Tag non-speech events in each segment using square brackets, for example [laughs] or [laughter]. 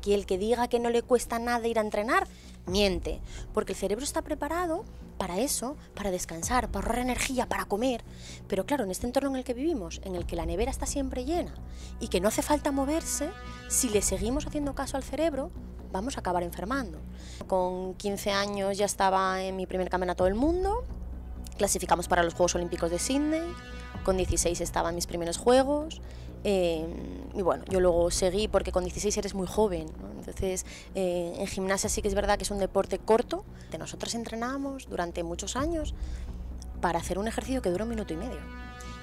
Aquí el que diga que no le cuesta nada ir a entrenar, miente, porque el cerebro está preparado para eso, para descansar, para ahorrar energía, para comer. Pero claro, en este entorno en el que vivimos, en el que la nevera está siempre llena y que no hace falta moverse, si le seguimos haciendo caso al cerebro, vamos a acabar enfermando. Con 15 años ya estaba en mi primer campeonato del mundo, clasificamos para los Juegos Olímpicos de Sydney, con 16 estaba en mis primeros Juegos, Em, y bueno, yo luego seguí porque con 16 eres muy joven, entonces eh, en gimnasia sí que es verdad que es un deporte corto. nosotros entrenábamos durante muchos años para hacer un ejercicio que dura un minuto y medio.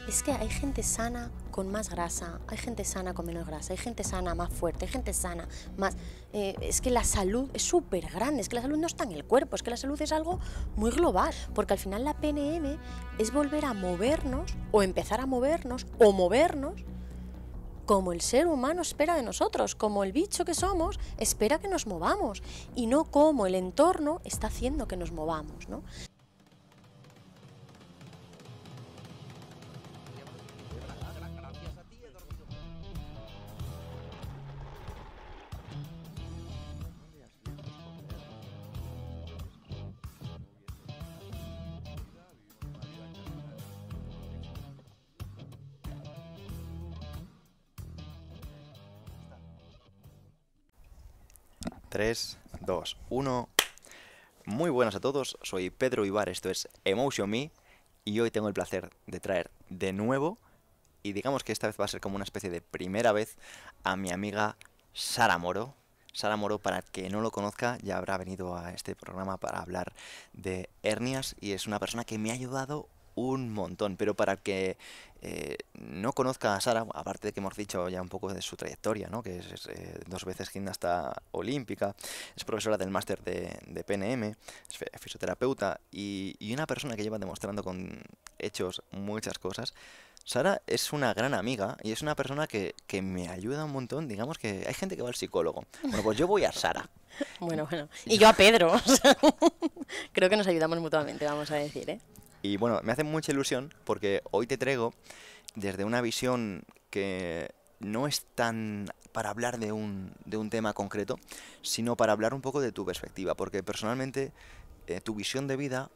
Es que hay gente sana con más grasa, hay gente sana con menos grasa, hay gente sana más fuerte, hay gente sana más... Eh, es que la salud es súper grande, es que la salud no está en el cuerpo, es que la salud es algo muy global, porque al final la PNM es volver a movernos o empezar a movernos o movernos como el ser humano espera de nosotros, como el bicho que somos espera que nos movamos y no como el entorno está haciendo que nos movamos, ¿no? 3, 2, 1. Muy buenas a todos, soy Pedro Ibar, esto es Emotion Me y hoy tengo el placer de traer de nuevo, y digamos que esta vez va a ser como una especie de primera vez, a mi amiga Sara Moro. Sara Moro, para que no lo conozca, ya habrá venido a este programa para hablar de hernias y es una persona que me ha ayudado un montón. Pero para que eh, no conozca a Sara, aparte de que hemos dicho ya un poco de su trayectoria, ¿no? que es eh, dos veces gimnasta olímpica, es profesora del máster de, PNM, es fisioterapeuta y, una persona que lleva demostrando con hechos muchas cosas. Sara es una gran amiga y es una persona que, que, me ayuda un montón. Digamos que hay gente que va al psicólogo. Bueno, pues yo voy a Sara. [laughs] bueno, bueno. Y yo a Pedro. [laughs] Creo que nos ayudamos mutuamente, vamos a decir, ¿eh? Y bueno, me hace mucha ilusión porque hoy te traigo desde una visión que no es tan para hablar de un, de un tema concreto, sino para hablar un poco de tu perspectiva, porque personalmente eh, tu visión de vida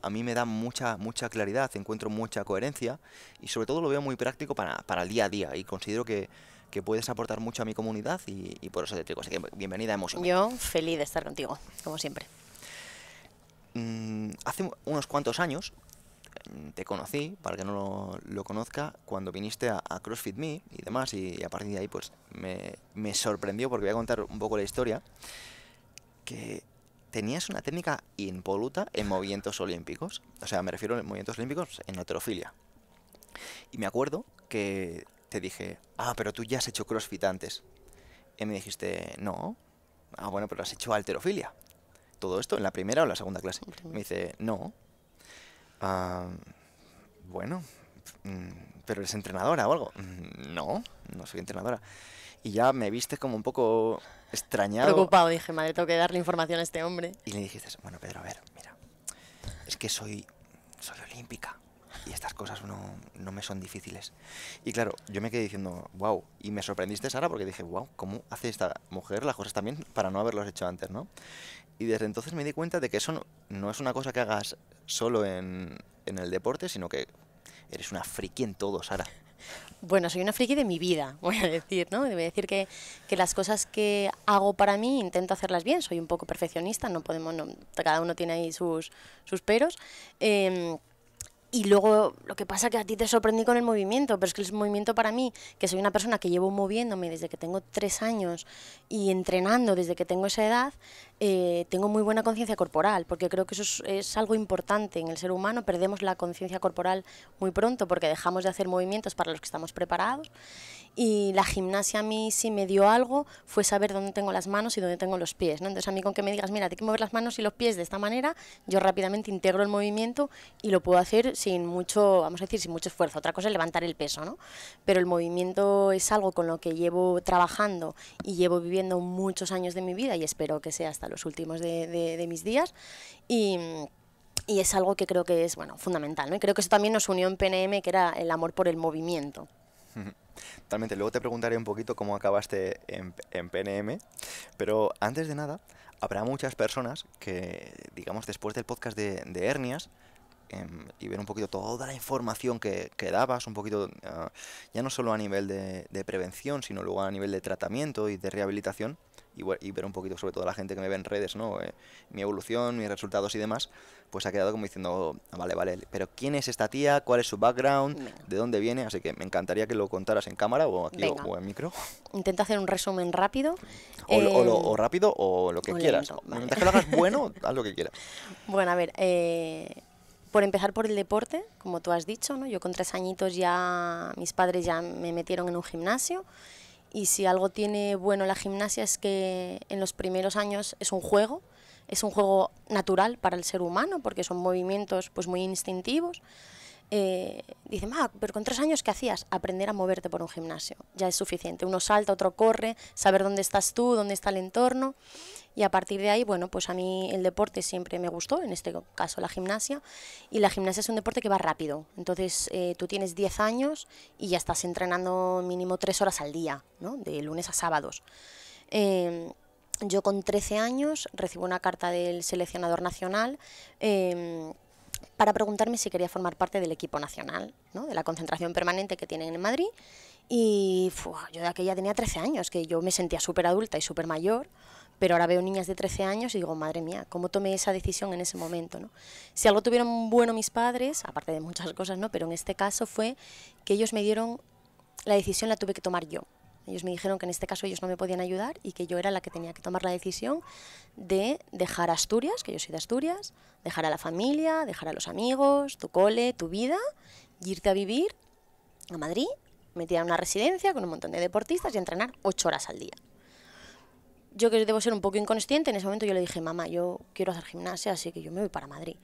a mí me da mucha, mucha claridad, encuentro mucha coherencia y sobre todo lo veo muy práctico para, el día a día y considero que, puedes aportar mucho a mi comunidad y, por eso te traigo. Así que bienvenida a Emotion. Yo feliz de estar contigo, como siempre. Mm, hace unos cuantos años Mm, te conocí, para que no lo, conozca, cuando viniste a, CrossFit Me y demás, y, a partir de ahí pues me, sorprendió porque voy a contar un poco la historia, que tenías una técnica impoluta en movimientos olímpicos, o sea, me refiero a movimientos olímpicos en heterofilia. Y me acuerdo que te dije, ah, pero tú ya has hecho CrossFit antes. Y me dijiste, no, ah, bueno, pero has hecho alterofilia. Todo esto en la primera o la segunda clase. Me dice, no, Ah, bueno, mm, pero eres entrenadora o algo. Mm, no, no soy entrenadora. Y ya me viste como un poco extrañado. Preocupado, dije, madre, tengo que darle información a este hombre. Y le dijiste, bueno, Pedro, a ver, mira, es que soy, soy olímpica y estas cosas no, no, me son difíciles. Y claro, yo me quedé diciendo, wow, y me sorprendiste, Sara, porque dije, wow, ¿cómo hace esta mujer las cosas también para no haberlos hecho antes, no? Y desde entonces me di cuenta de que eso no, es una cosa que hagas solo en, en, el deporte, sino que eres una friki en todo, Sara. Bueno, soy una friki de mi vida, [laughs] voy a decir, ¿no? Debo decir que, que, las cosas que hago para mí intento hacerlas bien, soy un poco perfeccionista, no podemos, cada uno tiene ahí sus, sus peros. Eh, y luego lo que pasa que a ti te sorprendí con el movimiento, pero es que el movimiento para mí, que soy una persona que llevo moviéndome desde que tengo tres años y entrenando desde que tengo esa edad, eh, tengo muy buena conciencia corporal, porque creo que eso es, algo importante en el ser humano, perdemos la conciencia corporal muy pronto porque dejamos de hacer movimientos para los que estamos preparados y la gimnasia a mí sí me dio algo, fue saber dónde tengo las manos y dónde tengo los pies. ¿no? Entonces a mí con que me digas, mira, te que mover las manos y los pies de esta manera, yo rápidamente integro el movimiento y lo puedo hacer sin mucho, vamos a decir, sin mucho esfuerzo. Otra cosa es levantar el peso, ¿no? Pero el movimiento es algo con lo que llevo trabajando y llevo viviendo muchos años de mi vida y espero que sea hasta los últimos de, mis días. Y, y es algo que creo que es bueno fundamental, ¿no? creo que eso también nos unió en PNM, que era el amor por el movimiento. Totalmente, luego te preguntaré un poquito cómo acabaste en, PNM, pero antes de nada, habrá muchas personas que, digamos, después del podcast de, de hernias, Em, y ver un poquito toda la información que, que dabas, un poquito ah, ya no solo a nivel de, prevención, sino luego a nivel de tratamiento y de rehabilitación, y, ver un poquito sobre todo la gente que me ve en redes, ¿no? Eh, mi evolución, mis resultados y demás, pues ha quedado como diciendo, ah, vale, vale, pero ¿quién es esta tía? ¿Cuál es su background? ¿De dónde viene? Así que me encantaría que lo contaras en cámara o aquí o, en micro. Intenta hacer un resumen rápido. O, em, rápido o lo que quieras. Mientras que lo hagas bueno, [laughs] haz lo que quieras. Bueno, a ver, eh por empezar por el deporte, como tú has dicho, yo con tres añitos ya mis padres ya me metieron en un gimnasio y si algo tiene bueno la gimnasia es que en los primeros años es un juego, es un juego natural para el ser humano porque son movimientos pues muy instintivos. Eh, dicen, pero con tres años, ¿qué hacías? Aprender a moverte por un gimnasio, ya es suficiente. Uno salta, otro corre, saber dónde estás tú, dónde está el entorno y a partir de ahí, bueno, pues a mí el deporte siempre me gustó, en este caso la gimnasia, y la gimnasia es un deporte que va rápido, entonces eh, tú tienes 10 años y ya estás entrenando mínimo 3 horas al día, de lunes a sábados. Em, yo con 13 años recibo una carta del seleccionador nacional em, para preguntarme si quería formar parte del equipo nacional, de la concentración permanente que tienen en Madrid. Y yo de aquella tenía 13 años, que yo me sentía súper adulta y súper mayor pero ahora veo niñas de 13 años y digo, madre mía, ¿cómo tomé esa decisión en ese momento? ¿no? Si algo tuvieron bueno mis padres, aparte de muchas cosas, ¿no? pero en este caso fue que ellos me dieron, la decisión la tuve que tomar yo. Ellos me dijeron que en este caso ellos no me podían ayudar y que yo era la que tenía que tomar la decisión de dejar Asturias, que yo soy de Asturias, dejar a la familia, dejar a los amigos, tu cole, tu vida, irte a vivir a Madrid, metida en una residencia con un montón de deportistas y entrenar ocho horas al día yo que debo ser un poco inconsciente, en ese momento yo le dije, mamá, yo quiero hacer gimnasia, así que yo me voy para Madrid.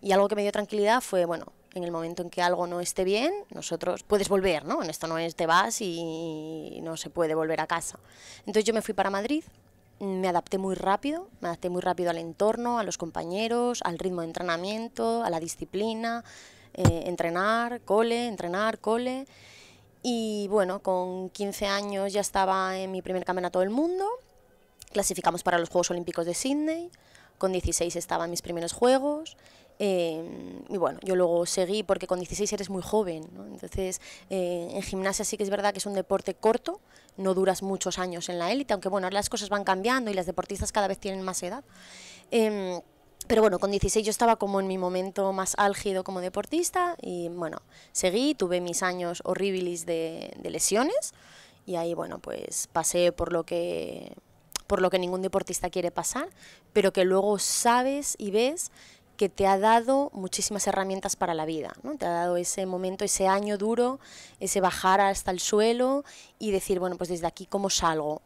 Y algo que me dio tranquilidad fue, bueno, en el momento en que algo no esté bien, nosotros puedes volver, ¿no? En esto no es te vas y no se puede volver a casa. Entonces yo me fui para Madrid, me adapté muy rápido, me adapté muy rápido al entorno, a los compañeros, al ritmo de entrenamiento, a la disciplina, eh, entrenar, cole, entrenar, cole. Y bueno, con 15 años ya estaba en mi primer campeonato del mundo Clasificamos para los Juegos Olímpicos de Sydney, con 16 estaban mis primeros Juegos, em, y bueno, yo luego seguí porque con 16 eres muy joven, entonces eh, en gimnasia sí que es verdad que es un deporte corto, no duras muchos años en la élite, aunque bueno, ahora las cosas van cambiando y las deportistas cada vez tienen más edad. Em, pero bueno, con 16 yo estaba como en mi momento más álgido como deportista y bueno, seguí, tuve mis años horribles de, de lesiones y ahí bueno, pues pasé por lo que por lo que ningún deportista quiere pasar, pero que luego sabes y ves que te ha dado muchísimas herramientas para la vida, ¿no? Te ha dado ese momento, ese año duro, ese bajar hasta el suelo y decir, bueno, pues desde aquí cómo salgo.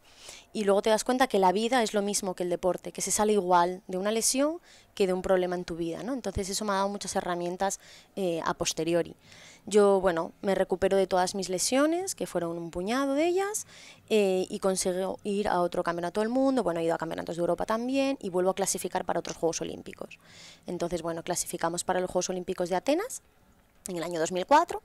Y luego te das cuenta que la vida es lo mismo que el deporte, que se sale igual de una lesión que de un problema en tu vida, ¿no? Entonces eso me ha dado muchas herramientas eh, a posteriori. Yo, bueno, me recupero de todas mis lesiones, que fueron un puñado de ellas, eh, y consigo ir a otro campeonato del mundo, bueno, he ido a campeonatos de Europa también, y vuelvo a clasificar para otros Juegos Olímpicos. Entonces, bueno, clasificamos para los Juegos Olímpicos de Atenas en el año 2004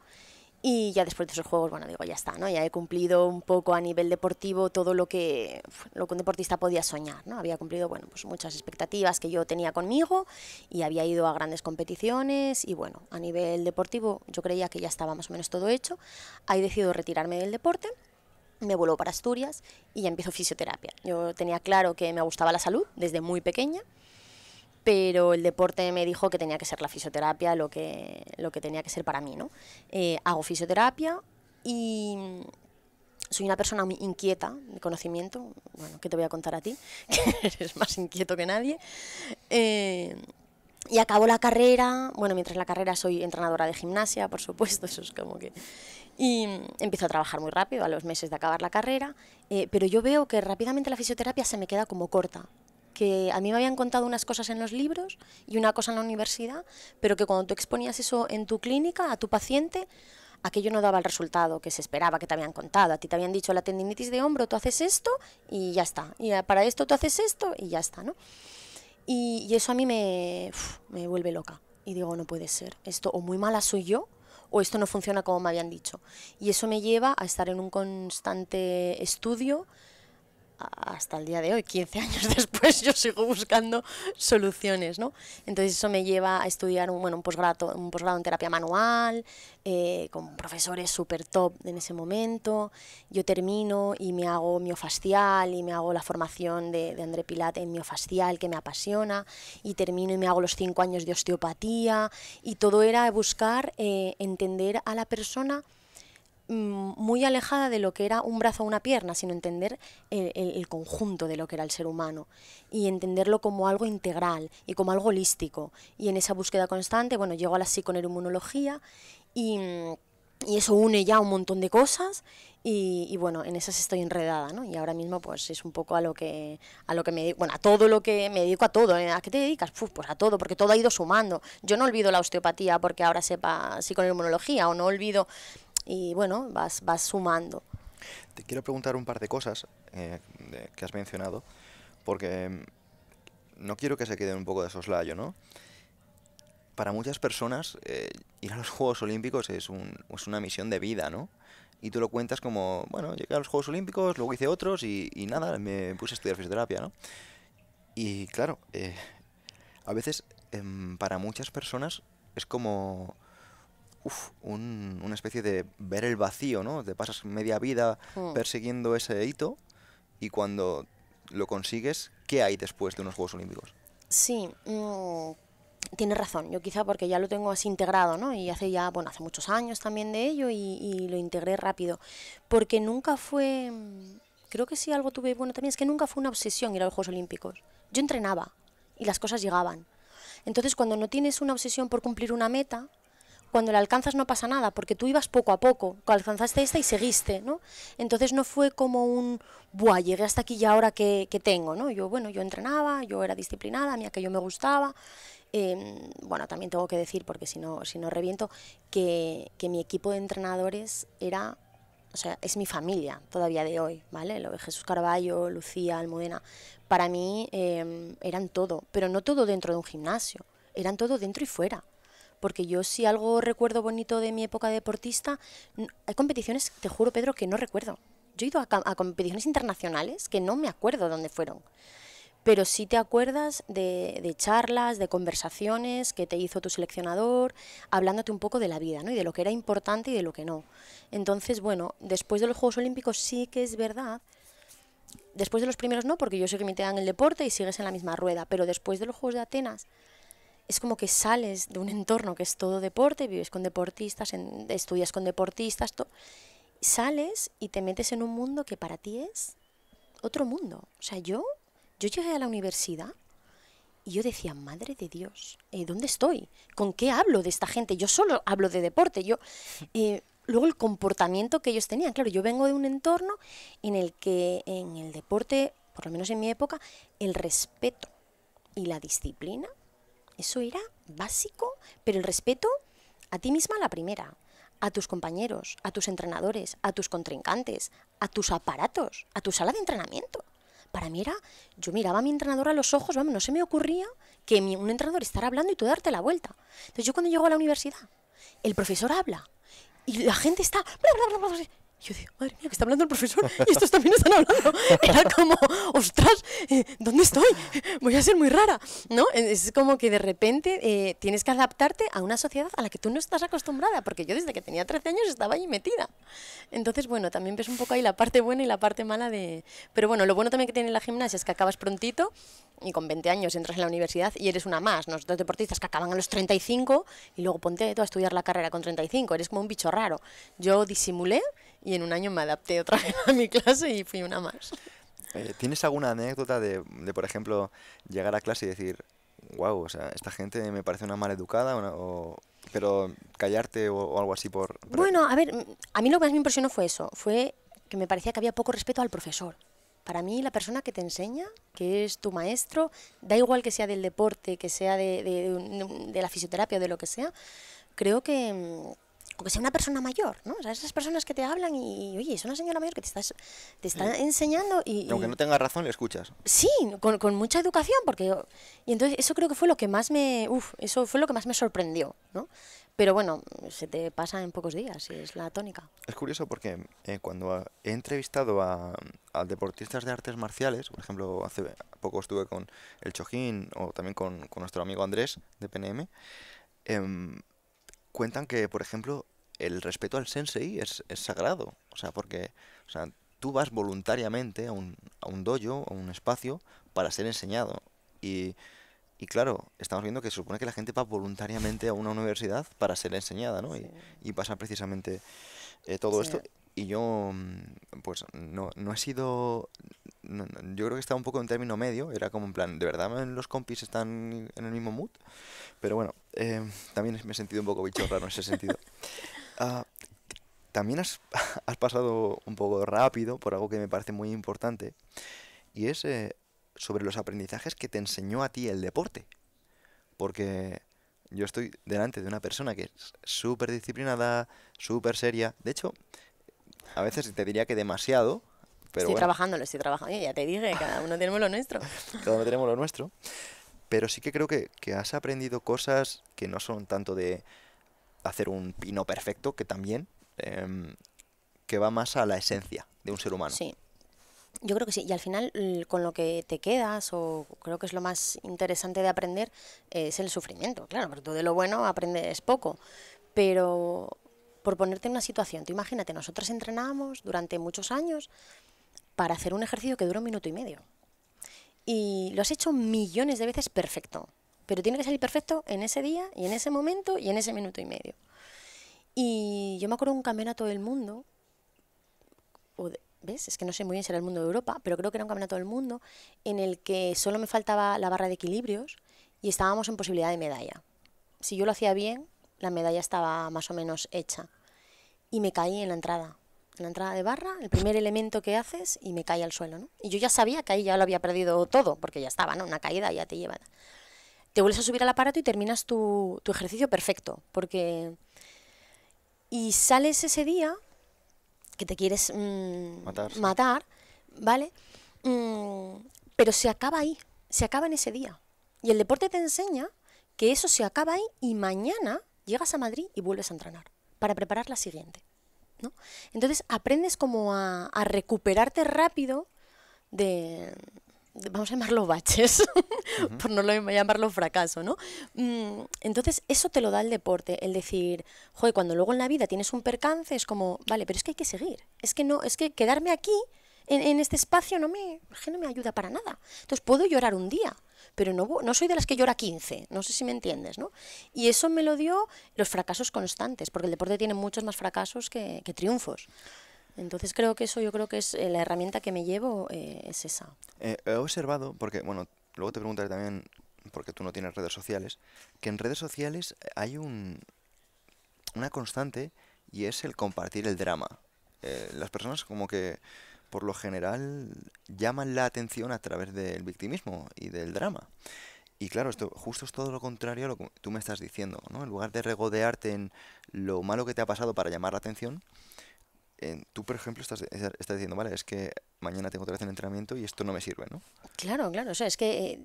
y ya después de esos juegos, bueno, digo, ya está, ¿no? Ya he cumplido un poco a nivel deportivo todo lo que, lo un deportista podía soñar, ¿no? Había cumplido, bueno, pues muchas expectativas que yo tenía conmigo y había ido a grandes competiciones y, bueno, a nivel deportivo yo creía que ya estaba más o menos todo hecho. Ahí decidido retirarme del deporte me vuelvo para Asturias y ya empiezo fisioterapia. Yo tenía claro que me gustaba la salud desde muy pequeña pero el deporte me dijo que tenía que ser la fisioterapia lo que, lo que tenía que ser para mí, ¿no? Eh, hago fisioterapia y mm, soy una persona muy inquieta de conocimiento, bueno, ¿qué te voy a contar a ti? [laughs] Que eres más inquieto que nadie. Eh, y acabo la carrera, bueno, mientras la carrera soy entrenadora de gimnasia, por supuesto, [laughs] eso es como que... Y mm, empiezo a trabajar muy rápido, a los meses de acabar la carrera, eh, pero yo veo que rápidamente la fisioterapia se me queda como corta, que a mí me habían contado unas cosas en los libros y una cosa en la universidad, pero que cuando tú exponías eso en tu clínica a tu paciente, aquello no daba el resultado que se esperaba, que te habían contado. A ti te habían dicho la tendinitis de hombro, tú haces esto y ya está. Y eh, para esto tú haces esto y ya está, ¿no? Y, eso a mí me, me vuelve loca. Y digo, no puede ser. Esto o muy mala soy yo o esto no funciona como me habían dicho. Y eso me lleva a estar en un constante estudio hasta el día de hoy, 15 [laughs] años después, yo sigo buscando soluciones, ¿no? Entonces eso me lleva a estudiar un, bueno, un posgrado un posgrado en terapia manual, eh, con profesores súper top en ese momento. Yo termino y me hago miofascial y me hago la formación de, André Pilat en miofascial, que me apasiona, y termino y me hago los cinco años de osteopatía, y todo era buscar eh, entender a la persona Mm, muy alejada de lo que era un brazo o una pierna, sino entender el, conjunto de lo que era el ser humano y entenderlo como algo integral y como algo holístico. Y en esa búsqueda constante, bueno, llego a la psiconeuroinmunología y, mm, eso une ya un montón de cosas y, bueno, en esas estoy enredada, ¿no? Y ahora mismo pues es un poco a lo que a lo que me bueno, a todo lo que me dedico a todo, ¿eh? ¿a qué te dedicas? pues a todo, porque todo ha ido sumando. Yo no olvido la osteopatía porque ahora sepa inmunología o no olvido y bueno, vas, vas sumando. Te quiero preguntar un par de cosas eh, que has mencionado, porque mm, no quiero que se quede un poco de soslayo, ¿no? Para muchas personas, eh, ir a los [laughs] Juegos Olímpicos es, es, una misión de vida, ¿no? Y tú lo cuentas como, bueno, llegué a los Juegos Olímpicos, luego hice otros y, nada, me puse a estudiar fisioterapia, ¿no? Y claro, eh, a veces em, para muchas personas es como una especie de ver el vacío, ¿no? Te pasas media vida mm. persiguiendo ese hito y cuando lo consigues, ¿qué hay después de unos Juegos Olímpicos? Sí, mm, tienes razón. Yo quizá porque ya lo tengo así integrado, ¿no? Y hace ya, bueno, hace muchos años también de ello y, y lo integré rápido. Porque nunca fue, mm, creo que sí algo tuve, bueno, también es que nunca fue una obsesión ir a los Juegos Olímpicos. Yo entrenaba y las cosas llegaban. Entonces, cuando no tienes una obsesión por cumplir una meta, cuando la alcanzas no pasa nada, porque tú ibas poco a poco, alcanzaste esta y seguiste, ¿no? Entonces no fue como un, buah, llegué hasta aquí y ahora que, tengo, ¿no? Yo, bueno, yo entrenaba, yo era disciplinada, a mí aquello me gustaba, em, bueno, también tengo que decir, porque si no, si no reviento, que, mi equipo de entrenadores era, o sea, es mi familia todavía de hoy, ¿vale? Lo de Jesús Carballo, Lucía, Almudena, para mí em, eran todo, pero no todo dentro de un gimnasio, eran todo dentro y fuera porque yo si algo recuerdo bonito de mi época deportista, hay competiciones, te juro Pedro, que no recuerdo. Yo he ido a, competiciones internacionales que no me acuerdo dónde fueron pero sí te acuerdas de, charlas, de conversaciones que te hizo tu seleccionador, hablándote un poco de la vida, ¿no? Y de lo que era importante y de lo que no. Entonces, bueno, después de los Juegos Olímpicos sí que es verdad. Después de los primeros no, porque yo sé que me te dan el deporte y sigues en la misma rueda, pero después de los Juegos de Atenas, es como que sales de un entorno que es todo deporte, vives con deportistas, estudias con deportistas, sales y te metes en un mundo que para ti es otro mundo. O sea, yo, yo llegué a la universidad y yo decía, madre de Dios, eh, ¿dónde estoy? ¿Con qué hablo de esta gente? Yo solo hablo de deporte. Yo, [laughs] eh, luego el comportamiento que ellos tenían. Claro, yo vengo de un entorno en el que en el deporte, por lo menos en mi época, el respeto y la disciplina eso era básico, pero el respeto a ti misma la primera, a tus compañeros, a tus entrenadores, a tus contrincantes, a tus aparatos, a tu sala de entrenamiento. Para mí era, yo miraba a mi entrenador a los ojos, vamos, no se me ocurría que un entrenador estará hablando y tú darte la vuelta. Entonces yo cuando llego a la universidad, el profesor habla y la gente está... Bla, bla, bla, yo digo, madre mía, que está hablando el profesor y estos también están hablando. [laughs] Era como, ostras, eh, ¿dónde estoy? Voy a ser muy rara, ¿no? E-, es como que de repente eh, tienes que adaptarte a una sociedad a la que tú no estás acostumbrada, porque yo desde que tenía 13 años estaba ahí metida. Entonces, bueno, también ves un poco ahí la parte buena y la parte mala de... Pero bueno, lo bueno también que tiene la gimnasia es que acabas prontito y con 20 años entras en la universidad y eres una más. Nosotros deportistas que acaban a los 35 y luego ponte todo a estudiar la carrera con 35, eres como un bicho raro. Yo disimulé y en un año me adapté otra vez a mi clase y fui una más. Eh, ¿Tienes alguna anécdota de, por ejemplo, llegar a clase y decir, wow, o sea, esta gente me parece una mal educada o, pero callarte o, algo así por... Bueno, a ver, a mí lo que más me impresionó fue eso, fue que me parecía que había poco respeto al profesor. Para mí la persona que te enseña, que es tu maestro, da igual que sea del deporte, que sea de, de, de la fisioterapia o de lo que sea, creo que, mm, que sea una persona mayor, ¿no? O sea, esas personas que te hablan y, oye, es una señora mayor que te, te está enseñando y, Aunque no tenga razón, le escuchas. Sí, con, mucha educación, porque... Y entonces eso creo que fue lo que más me... Uf, eso fue lo que más me sorprendió, ¿no? Pero bueno, se te pasa en pocos días, y es la tónica. Es curioso porque eh, cuando he entrevistado a, deportistas de artes marciales, por ejemplo, hace poco estuve con el Chojín o también con, nuestro amigo Andrés de PNM, em, cuentan que, por ejemplo, el respeto al sensei es, sagrado. O sea, porque o sea, tú vas voluntariamente a un, a un dojo, a un espacio, para ser enseñado. Y, claro, estamos viendo que se supone que la gente va voluntariamente a una universidad para ser enseñada, ¿no? Y, pasa precisamente eh, todo esto. Y yo, mm, pues, no, no he sido... yo creo que estaba un poco en término medio. Era como en plan, ¿de verdad los compis están en el mismo mood? Pero bueno, eh, también me he sentido un poco bicho raro en ese sentido. [laughs] Ah, también [laughs] has, pasado un poco rápido por algo que me parece muy importante, y es eh, sobre los aprendizajes que te enseñó a ti el deporte. Porque yo estoy delante de una persona que es súper disciplinada, súper seria. De hecho, a veces te diría que demasiado. Pero estoy lo estoy trabajando. Ya te dije, cada uno tenemos lo nuestro. [laughs] cada uno tenemos lo nuestro. Pero sí que creo que has aprendido cosas que no son tanto de hacer un pino perfecto, que también, em, que va más a la esencia de un ser humano. Sí. Yo creo que sí, y al final con lo que te quedas, o creo que es lo más interesante de aprender, eh, es el sufrimiento. Claro, pero tú de lo bueno aprendes poco, pero por ponerte en una situación, tú imagínate, nosotros entrenábamos durante muchos años para hacer un ejercicio que dura un minuto y medio. Y lo has hecho millones de veces perfecto pero tiene que salir perfecto en ese día y en ese momento y en ese minuto y medio. Y yo me acuerdo un campeonato del mundo, o de, ¿ves? Es que no sé muy bien si era el mundo de Europa, pero creo que era un campeonato del mundo en el que solo me faltaba la barra de equilibrios y estábamos en posibilidad de medalla. Si yo lo hacía bien, la medalla estaba más o menos hecha. Y me caí en la entrada, en la entrada de barra, el primer elemento que haces y me caí al suelo, Y yo ya sabía que ahí ya lo había perdido todo, porque ya estaba, ¿no? Una caída ya te lleva te vuelves a subir al aparato y terminas tu, ejercicio perfecto, porque... Y sales ese día que te quieres mm, matar. ¿vale? Mm, pero se acaba ahí, se acaba en ese día. Y el deporte te enseña que eso se acaba ahí y mañana llegas a Madrid y vuelves a entrenar para preparar la siguiente. ¿no? Entonces aprendes como a recuperarte rápido de, vamos a llamarlo baches, [laughs] por no lo llamarlo fracaso, ¿no? Mm, entonces, eso te lo da el deporte, el decir, joder, cuando luego en la vida tienes un percance, es como, vale, pero es que hay que seguir, es que no, es que quedarme aquí, en, este espacio, no me, me ayuda para nada. Entonces, puedo llorar un día, pero no, no soy de las que llora 15, no sé si me entiendes, ¿no? Y eso me lo dio los fracasos constantes, porque el deporte tiene muchos más fracasos que, que triunfos. Entonces creo que eso yo creo que es eh, la herramienta que me llevo eh, es esa. Eh, he observado, porque bueno, luego te preguntaré también, porque tú no tienes redes sociales, que en redes sociales hay un, una constante y es el compartir el drama. las personas como que por lo general llaman la atención a través del victimismo y del drama. Y claro, esto justo es todo lo contrario a lo que tú me estás diciendo, ¿no? En lugar de regodearte en lo malo que te ha pasado para llamar la atención, tú, por ejemplo, estás, diciendo, vale, es que mañana tengo otra vez el entrenamiento y esto no me sirve, ¿no? Claro, claro, o sea, es que... Eh,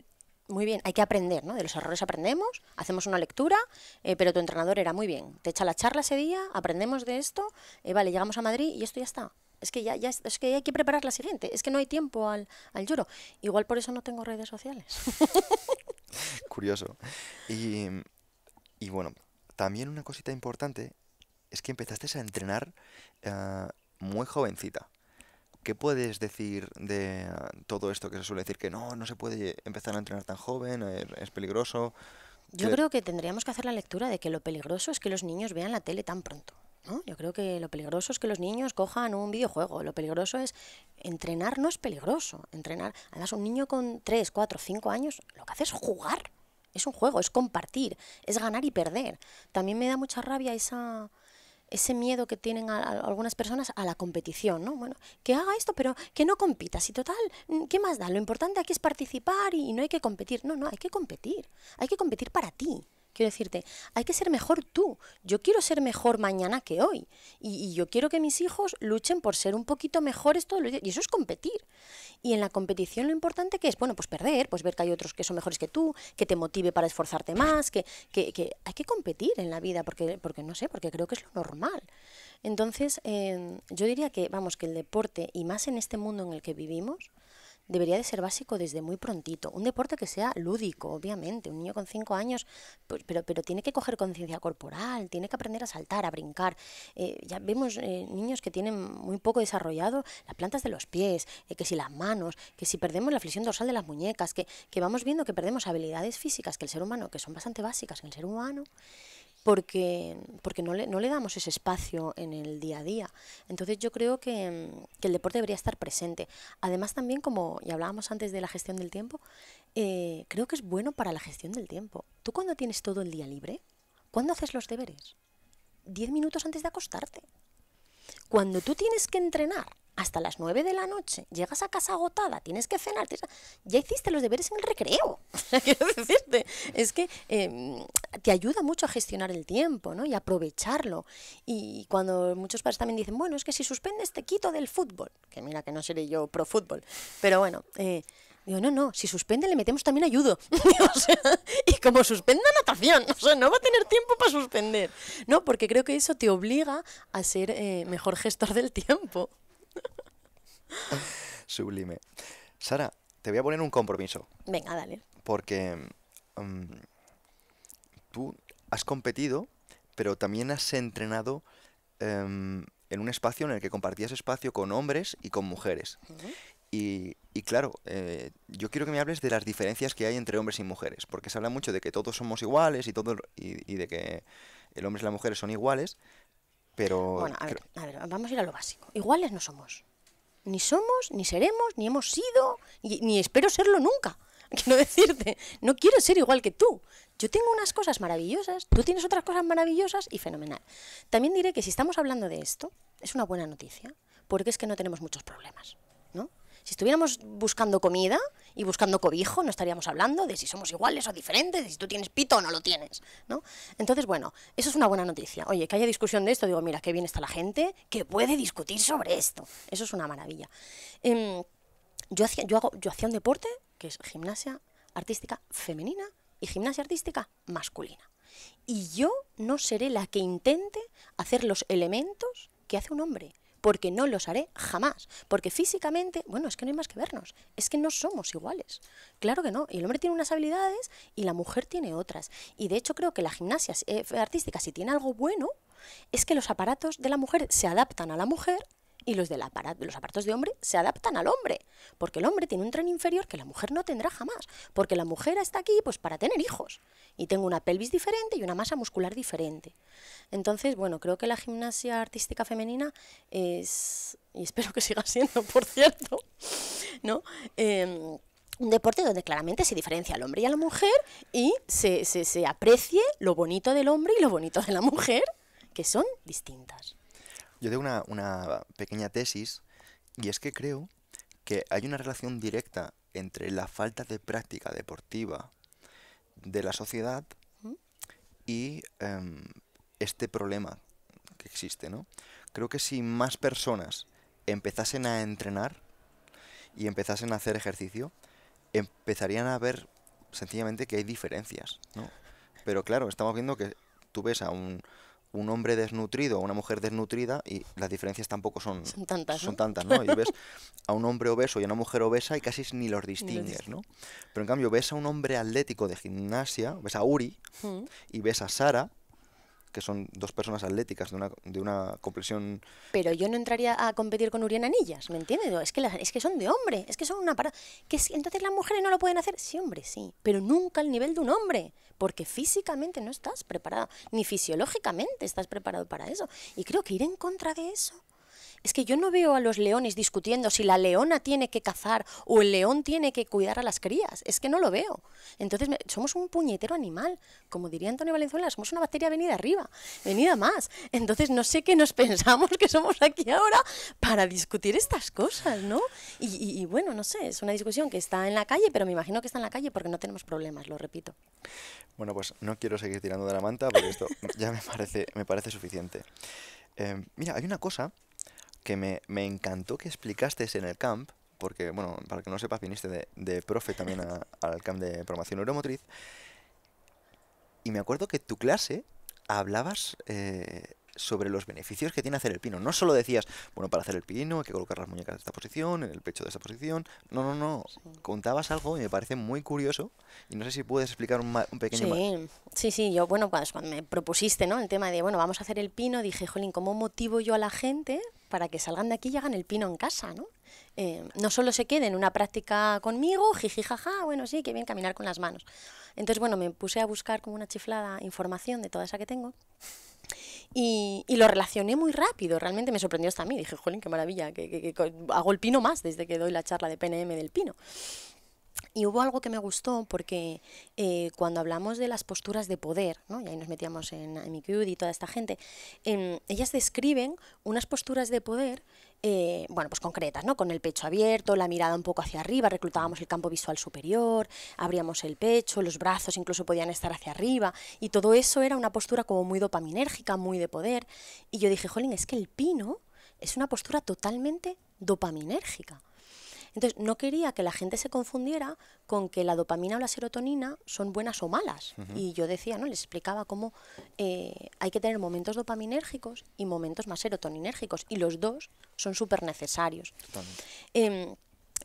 muy bien, hay que aprender, ¿no? De los errores aprendemos, hacemos una lectura, eh, pero tu entrenador era muy bien, te echa la charla ese día, aprendemos de esto, eh, vale, llegamos a Madrid y esto ya está. Es que ya, ya que hay que preparar la siguiente, es que no hay tiempo al, al lloro. Igual por eso no tengo redes sociales. [laughs] Curioso. Y, y bueno, también una cosita importante es que empezaste a entrenar eh, muy jovencita. ¿Qué puedes decir de todo esto que se suele decir que no, no se puede empezar a entrenar tan joven, es peligroso? Yo creo que tendríamos que hacer la lectura de que lo peligroso es que los niños vean la tele tan pronto. Yo creo que lo peligroso es que los niños cojan un videojuego. Lo peligroso es entrenar no es peligroso. Entrenar, además un niño con 3, 4, 5 años lo que hace es jugar. Es un juego, es compartir, es ganar y perder. También me da mucha rabia esa ese miedo que tienen algunas personas a la competición, ¿no? Bueno, que haga esto, pero que no compita, si total, mm, ¿qué más da? Lo importante aquí es participar y no hay que competir. No, no, hay que competir, hay que competir para ti, Quiero decirte, hay que ser mejor tú. Yo quiero ser mejor mañana que hoy. Y, yo quiero que mis hijos luchen por ser un poquito mejores todos los días. Y eso es competir. Y en la competición lo importante que es, bueno, pues perder, pues ver que hay otros que son mejores que tú, que te motive para esforzarte más, que, hay que competir en la vida, porque, no sé, porque creo que es lo normal. Entonces, eh, yo diría que, vamos, que el deporte, y más en este mundo en el que vivimos, debería de ser básico desde muy prontito. Un deporte que sea lúdico, obviamente. Un niño con cinco años, pues, pero, pero tiene que coger conciencia corporal, tiene que aprender a saltar, a brincar. Eh, ya vemos eh, niños que tienen muy poco desarrollado las plantas de los pies, eh, que si las manos, que si perdemos la flexión dorsal de las muñecas, que, que vamos viendo que perdemos habilidades físicas que el ser humano, que son bastante básicas en el ser humano, porque, porque no, le, no le damos ese espacio en el día a día. Entonces yo creo que, el deporte debería estar presente. Además también, como ya hablábamos antes de la gestión del tiempo, eh, creo que es bueno para la gestión del tiempo. ¿Tú cuando tienes todo el día libre? ¿Cuándo haces los deberes? Diez minutos antes de acostarte. Cuando tú tienes que entrenar, hasta las 9 de la noche, llegas a casa agotada, tienes que cenar, ya hiciste los deberes en el recreo. [laughs] Quiero decirte, es que em, te ayuda mucho a gestionar el tiempo ¿no? y aprovecharlo. Y cuando muchos padres también dicen, bueno, es que si suspendes te quito del fútbol, que mira que no seré yo pro fútbol, pero bueno. Eh, digo, no, no, si suspende le metemos también ayudo. [laughs] y como suspenda natación, sea, no va a tener tiempo para suspender. No, porque creo que eso te obliga a ser eh, mejor gestor del tiempo. Sublime. Sara, te voy a poner un compromiso. Venga, dale. Porque mm, tú has competido, pero también has entrenado em, en un espacio en el que compartías espacio con hombres y con mujeres. Y, claro, eh, yo quiero que me hables de las diferencias que hay entre hombres y mujeres, porque se habla mucho de que todos somos iguales y, todo, y, de que el hombre y la mujer son iguales, pero... Bueno, a ver, vamos a ir a lo básico. Iguales no somos ni somos, ni seremos, ni hemos sido, ni, espero serlo nunca. [laughs] Quiero decirte, no quiero ser igual que tú. Yo tengo unas cosas maravillosas, tú tienes otras cosas maravillosas y fenomenal. También diré que si estamos hablando de esto, es una buena noticia, porque es que no tenemos muchos problemas, ¿no? Si estuviéramos buscando comida y buscando cobijo, no estaríamos hablando de si somos iguales o diferentes, de si tú tienes pito o no lo tienes, ¿no? Entonces, bueno, eso es una buena noticia. Oye, que haya discusión de esto, digo, mira, qué bien está la gente que puede discutir sobre esto. Eso es una maravilla. Em, yo, hacía, yo, hago, yo hacía un deporte que es gimnasia artística femenina y gimnasia artística masculina. Y yo no seré la que intente hacer los elementos que hace un hombre porque no los haré jamás, porque físicamente, bueno, es que no hay más que vernos, es que no somos iguales, claro que no, y el hombre tiene unas habilidades y la mujer tiene otras, y de hecho creo que la gimnasia eh, artística, si tiene algo bueno, es que los aparatos de la mujer se adaptan a la mujer y los de los aparatos de hombre se adaptan al hombre, porque el hombre tiene un tren inferior que la mujer no tendrá jamás, porque la mujer está aquí pues para tener hijos y tengo una pelvis diferente y una masa muscular diferente. Entonces, bueno, creo que la gimnasia artística femenina es, y espero que siga siendo, por cierto, ¿no? Em, un deporte donde claramente se diferencia al hombre y a la mujer y se, se aprecie lo bonito del hombre y lo bonito de la mujer, que son distintas. Yo tengo una, pequeña tesis y es que creo que hay una relación directa entre la falta de práctica deportiva de la sociedad y em, este problema que existe, ¿no? Creo que si más personas empezasen a entrenar y empezasen a hacer ejercicio, empezarían a ver sencillamente que hay diferencias, ¿no? Pero claro, estamos viendo que tú ves a un un hombre desnutrido o una mujer desnutrida y las diferencias tampoco son, tantas. ¿no? Y [laughs] ves a un hombre obeso y a una mujer obesa y casi ni los distingues, ¿no? Pero en cambio ves a un hombre atlético de gimnasia, ves a Uri mm. y ves a Sara que son dos personas atléticas de una, de una compresión Pero yo no entraría a competir con Uriana Anillas, ¿me entiendes? Es que, es que son de hombre, es que son una parada... Que entonces las mujeres no lo pueden hacer, sí, hombre, sí, pero nunca al nivel de un hombre, porque físicamente no estás preparado, ni fisiológicamente estás preparado para eso. Y creo que ir en contra de eso es que yo no veo a los leones discutiendo si la leona tiene que cazar o el león tiene que cuidar a las crías. Es que no lo veo. Entonces, somos un puñetero animal. Como diría Antonio Valenzuela, somos una bacteria venida arriba, venida más. Entonces, no sé qué nos [laughs] pensamos que somos aquí ahora para discutir estas cosas, ¿no? Y, bueno, no sé, es una discusión que está en la calle, pero me imagino que está en la calle porque no tenemos problemas, lo repito. Bueno, pues no quiero seguir tirando de la manta porque esto ya me parece, me parece suficiente. Eh, mira, hay una cosa que me, me encantó que explicaste en el camp, porque, bueno, para que no sepas, viniste de, de profe también al camp de formación neuromotriz, y me acuerdo que tu clase hablabas eh, sobre los beneficios que tiene hacer el pino. No solo decías, bueno, para hacer el pino hay que colocar las muñecas de esta posición, en el pecho de esta posición. No, no, no. Contabas algo y me parece muy curioso. Y no sé si puedes explicar un, pequeño. Sí. sí, sí, yo, bueno, pues, cuando me propusiste ¿no? el tema de, bueno, vamos a hacer el pino, dije, jolín, ¿cómo motivo yo a la gente para que salgan de aquí y hagan el pino en casa, ¿no? Eh, no solo se queden en una práctica conmigo, jiji, jaja, bueno, sí, qué bien caminar con las manos. Entonces, bueno, me puse a buscar como una chiflada información de toda esa que tengo y, lo relacioné muy rápido, realmente me sorprendió hasta a mí. Dije, jolín, qué maravilla, que, que hago el pino más desde que doy la charla de PNM del pino. Y hubo algo que me gustó porque eh, cuando hablamos de las posturas de poder, ¿no? y ahí nos metíamos en Amy y toda esta gente, em, ellas describen unas posturas de poder eh, bueno, pues concretas, ¿no? Con el pecho abierto, la mirada un poco hacia arriba, reclutábamos el campo visual superior, abríamos el pecho, los brazos incluso podían estar hacia arriba, y todo eso era una postura como muy dopaminérgica, muy de poder. Y yo dije, jolín, es que el pino es una postura totalmente dopaminérgica. Entonces, no quería que la gente se confundiera con que la dopamina o la serotonina son buenas o malas. Y yo decía, ¿no? Les explicaba cómo eh, hay que tener momentos dopaminérgicos y momentos más serotoninérgicos. Y los dos son súper necesarios. Em,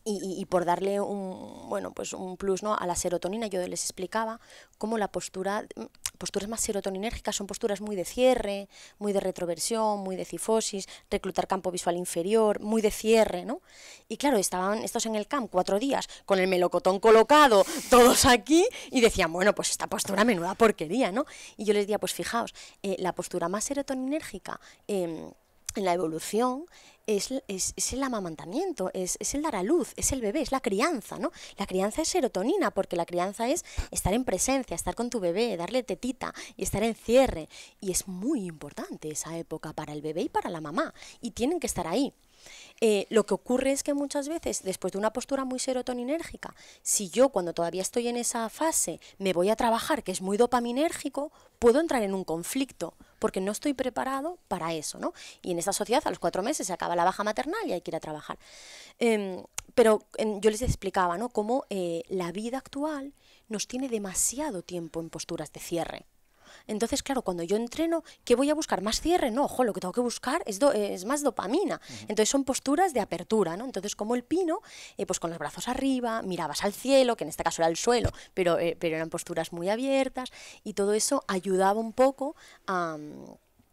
y, por darle un bueno pues un plus ¿no? a la serotonina, yo les explicaba cómo la postura posturas más serotoninérgicas son posturas muy de cierre, muy de retroversión, muy de cifosis, reclutar campo visual inferior, muy de cierre, ¿no? Y claro, estaban estos en el camp cuatro días con el melocotón colocado, todos aquí, y decían, bueno, pues esta postura menuda porquería, ¿no? Y yo les decía, pues fijaos, eh, la postura más serotoninérgica... Em, en la evolución es, el amamantamiento, es, el dar a luz, es el bebé, es la crianza, ¿no? La crianza es serotonina, porque la crianza es estar en presencia, estar con tu bebé, darle tetita y estar en cierre. Y es muy importante esa época para el bebé y para la mamá, y tienen que estar ahí. Eh, lo que ocurre es que muchas veces, después de una postura muy serotoninérgica, si yo cuando todavía estoy en esa fase me voy a trabajar, que es muy dopaminérgico, puedo entrar en un conflicto porque no estoy preparado para eso, ¿no? Y en esta sociedad a los cuatro meses se acaba la baja maternal y hay que ir a trabajar. Em, pero em, yo les explicaba, ¿no? Cómo eh, la vida actual nos tiene demasiado tiempo en posturas de cierre. Entonces, claro, cuando yo entreno, ¿qué voy a buscar? ¿Más cierre? No, ojo, lo que tengo que buscar es, eh, es más dopamina. Entonces son posturas de apertura, ¿no? Entonces, como el pino, eh, pues con los brazos arriba, mirabas al cielo, que en este caso era el suelo, pero, eh, pero eran posturas muy abiertas y todo eso ayudaba un poco a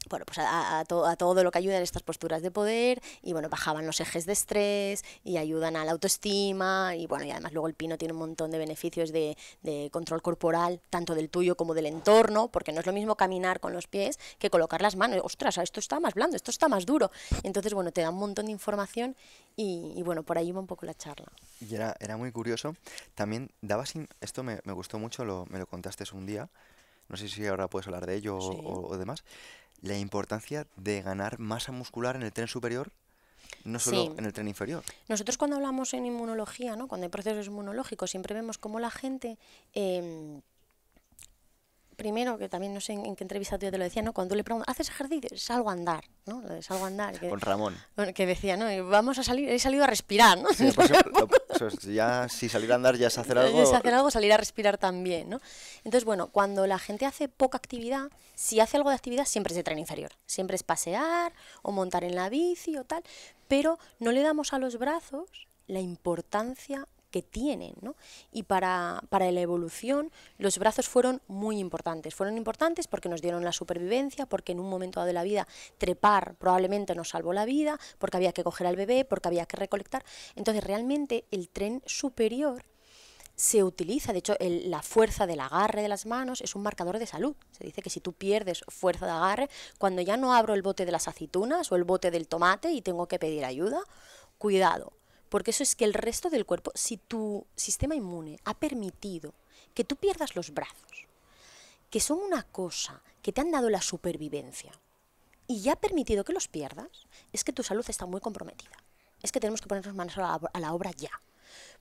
bueno, pues a, a, todo lo que ayudan estas posturas de poder y bueno, bajaban los ejes de estrés y ayudan a la autoestima y bueno, y además luego el pino tiene un montón de beneficios de, de control corporal, tanto del tuyo como del entorno, porque no es lo mismo caminar con los pies que colocar las manos, ostras, esto está más blando, esto está más duro. Entonces, bueno, te da un montón de información y, bueno, por ahí va un poco la charla. Y era, era muy curioso, también dabas, esto me, me, gustó mucho, lo, me lo contaste un día, no sé si ahora puedes hablar de ello o, o demás la importancia de ganar masa muscular en el tren superior no solo en el tren inferior. Nosotros cuando hablamos en inmunología, ¿no? cuando hay procesos inmunológicos, siempre vemos cómo la gente em, primero, que también no sé en, qué entrevista tú te lo decía, ¿no? Cuando le preguntan, ¿haces ejercicio? Salgo a andar, ¿no? salgo a andar. Con Ramón. Que decía, ¿no? Vamos a salir, he salido a respirar, ¿no? Sí, pues, [laughs] ya, si salir a andar ya es hacer algo. Es hacer algo, salir a respirar también, ¿no? Entonces, bueno, cuando la gente hace poca actividad, si hace algo de actividad, siempre es de tren inferior. Siempre es pasear o montar en la bici o tal, pero no le damos a los brazos la importancia que tienen. ¿no? Y para, la evolución los brazos fueron muy importantes. Fueron importantes porque nos dieron la supervivencia, porque en un momento dado de la vida trepar probablemente nos salvó la vida, porque había que coger al bebé, porque había que recolectar. Entonces realmente el tren superior se utiliza, de hecho, la fuerza del agarre de las manos es un marcador de salud. Se dice que si tú pierdes fuerza de agarre, cuando ya no abro el bote de las aceitunas o el bote del tomate y tengo que pedir ayuda, cuidado, porque eso es que el resto del cuerpo, si tu sistema inmune ha permitido que tú pierdas los brazos, que son una cosa que te han dado la supervivencia, y ya ha permitido que los pierdas, es que tu salud está muy comprometida. Es que tenemos que ponernos manos a la, obra ya.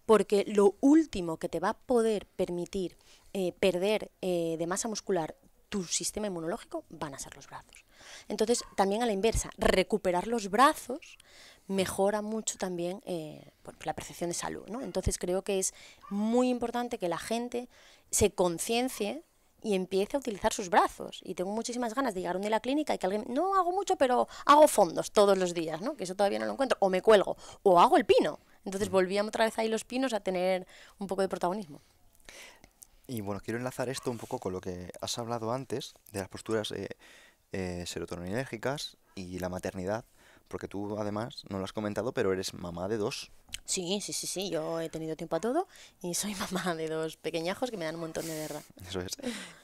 Porque lo último que te va a poder permitir eh, perder eh, de masa muscular tu sistema inmunológico van a ser los brazos. Entonces, también a la inversa, recuperar los brazos mejora mucho también eh, la percepción de salud. ¿no? Entonces, creo que es muy importante que la gente se conciencie y empiece a utilizar sus brazos. Y tengo muchísimas ganas de llegar a un a la clínica y que alguien, no hago mucho, pero hago fondos todos los días, ¿no? que eso todavía no lo encuentro, o me cuelgo, o hago el pino. Entonces volvíamos otra vez ahí los pinos a tener un poco de protagonismo. Y bueno, quiero enlazar esto un poco con lo que has hablado antes de las posturas eh, eh, serotoninérgicas y la maternidad, porque tú además no lo has comentado, pero eres mamá de dos. Sí, sí, sí, sí, yo he tenido tiempo a todo y soy [laughs] mamá de dos pequeñajos que me dan un montón de guerra. [laughs] Eso es.